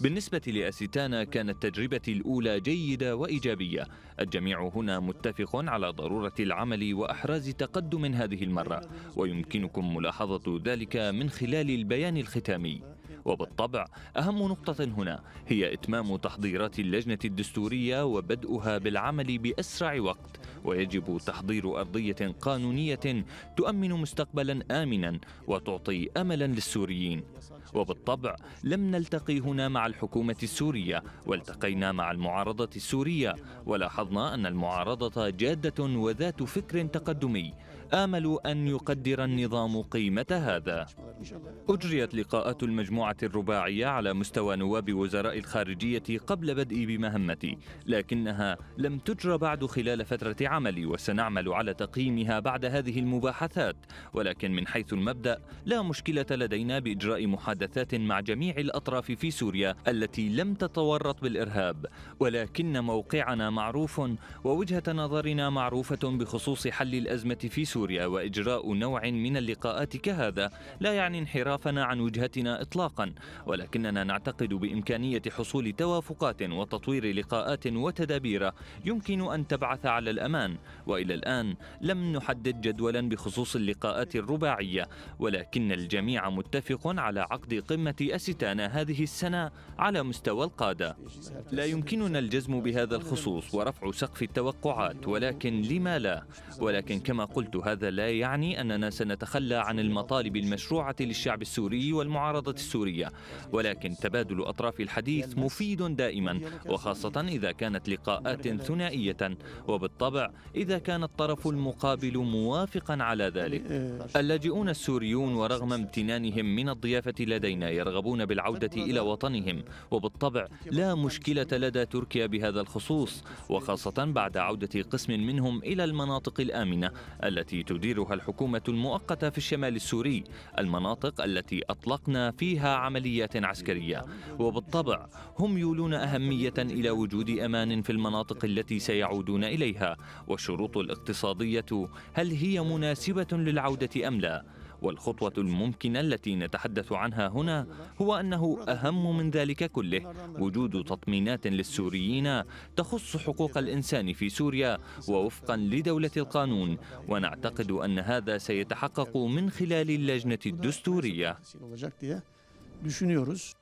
بالنسبة لأسيتانا كانت تجربتي الأولى جيدة وإيجابية الجميع هنا متفق على ضرورة العمل وأحراز تقدم هذه المرة ويمكنكم ملاحظة ذلك من خلال البيان الختامي وبالطبع أهم نقطة هنا هي إتمام تحضيرات اللجنة الدستورية وبدؤها بالعمل بأسرع وقت ويجب تحضير أرضية قانونية تؤمن مستقبلا آمنا وتعطي أملا للسوريين وبالطبع لم نلتقي هنا مع الحكومة السورية والتقينا مع المعارضة السورية ولاحظنا أن المعارضة جادة وذات فكر تقدمي آمل أن يقدر النظام قيمة هذا أجريت لقاءات المجموعة الرباعية على مستوى نواب وزراء الخارجية قبل بدء بمهمتي لكنها لم تجرى بعد خلال فترة عملي وسنعمل على تقييمها بعد هذه المباحثات ولكن من حيث المبدأ لا مشكلة لدينا بإجراء محادثات مع جميع الأطراف في سوريا التي لم تتورط بالإرهاب ولكن موقعنا معروف ووجهة نظرنا معروفة بخصوص حل الأزمة في سوريا وإجراء نوع من اللقاءات كهذا لا يعني انحرافنا عن وجهتنا إطلاقا ولكننا نعتقد بإمكانية حصول توافقات وتطوير لقاءات وتدابير يمكن أن تبعث على الأمان وإلى الآن لم نحدد جدولا بخصوص اللقاءات الرباعية ولكن الجميع متفق على عقد قمة أستانا هذه السنة على مستوى القادة لا يمكننا الجزم بهذا الخصوص ورفع سقف التوقعات ولكن لما لا ولكن كما قلت هذا لا يعني أننا سنتخلى عن المطالب المشروعة للشعب السوري والمعارضة السورية سوريا ولكن تبادل أطراف الحديث مفيد دائما وخاصة إذا كانت لقاءات ثنائية وبالطبع إذا كان الطرف المقابل موافقا على ذلك اللاجئون السوريون ورغم امتنانهم من الضيافة لدينا يرغبون بالعودة إلى وطنهم وبالطبع لا مشكلة لدى تركيا بهذا الخصوص وخاصة بعد عودة قسم منهم إلى المناطق الآمنة التي تديرها الحكومة المؤقتة في الشمال السوري المناطق التي أطلقنا فيها عمليات عسكرية وبالطبع هم يولون أهمية إلى وجود أمان في المناطق التي سيعودون إليها والشروط الاقتصادية هل هي مناسبة للعودة أم لا؟ والخطوة الممكنة التي نتحدث عنها هنا هو أنه أهم من ذلك كله وجود تطمينات للسوريين تخص حقوق الإنسان في سوريا ووفقا لدولة القانون ونعتقد أن هذا سيتحقق من خلال اللجنة الدستورية düşünüyoruz.